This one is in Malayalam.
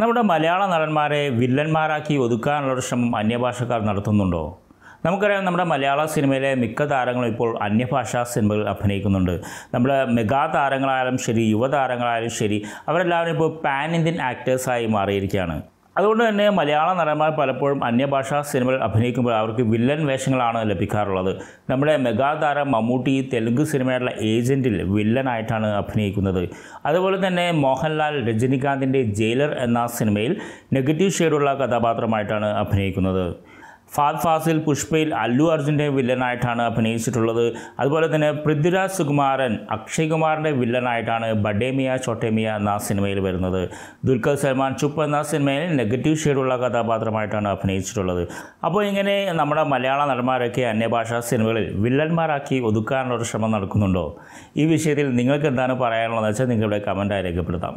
നമ്മുടെ മലയാള നടന്മാരെ വില്ലന്മാരാക്കി ഒതുക്കാനുള്ളൊരു ശ്രമം അന്യഭാഷക്കാർ നടത്തുന്നുണ്ടോ നമുക്കറിയാം നമ്മുടെ മലയാള സിനിമയിലെ മിക്ക താരങ്ങളും ഇപ്പോൾ അന്യഭാഷാ സിനിമകൾ അഭിനയിക്കുന്നുണ്ട് നമ്മുടെ മെഗാ താരങ്ങളായാലും ശരി യുവതാരങ്ങളായാലും ശരി അവരെല്ലാവരും ഇപ്പോൾ പാൻ ഇന്ത്യൻ ആക്ടേഴ്സായി മാറിയിരിക്കുകയാണ് അതുകൊണ്ട് തന്നെ മലയാള നടന്മാർ പലപ്പോഴും അന്യഭാഷാ സിനിമകൾ അഭിനയിക്കുമ്പോൾ അവർക്ക് വില്ലൻ വേഷങ്ങളാണ് ലഭിക്കാറുള്ളത് നമ്മുടെ മെഗാതാരം മമ്മൂട്ടി തെലുങ്ക് സിനിമയുടെ ഏജൻറ്റിൽ വില്ലനായിട്ടാണ് അഭിനയിക്കുന്നത് അതുപോലെ തന്നെ മോഹൻലാൽ രജനീകാന്തിൻ്റെ ജയിലർ എന്ന സിനിമയിൽ നെഗറ്റീവ് ഷെയ്ഡുള്ള കഥാപാത്രമായിട്ടാണ് അഭിനയിക്കുന്നത് ഫാദ് ഫാസിൽ പുഷ്പയിൽ അല്ലു അർജുൻ്റെ വില്ലനായിട്ടാണ് അഭിനയിച്ചിട്ടുള്ളത് അതുപോലെ തന്നെ പൃഥ്വിരാജ് സുകുമാരൻ അക്ഷയ് കുമാറിൻ്റെ വില്ലനായിട്ടാണ് ബഡേമിയ ചോട്ടേമിയ എന്ന സിനിമയിൽ വരുന്നത് ദുൽഖർ സൽമാൻ ചുപ്പ് എന്ന സിനിമയിൽ നെഗറ്റീവ് ഷെയ്ഡുള്ള കഥാപാത്രമായിട്ടാണ് അഭിനയിച്ചിട്ടുള്ളത് അപ്പോൾ ഇങ്ങനെ നമ്മുടെ മലയാള നടന്മാരൊക്കെ അന്യഭാഷാ സിനിമകളിൽ വില്ലന്മാരാക്കി ഒതുക്കാനുള്ള ഒരു ശ്രമം നടക്കുന്നുണ്ടോ ഈ വിഷയത്തിൽ നിങ്ങൾക്ക് എന്താണ് പറയാനുള്ളതെന്ന് വെച്ചാൽ നിങ്ങളുടെ കമൻറ്റായി രേഖപ്പെടുത്താം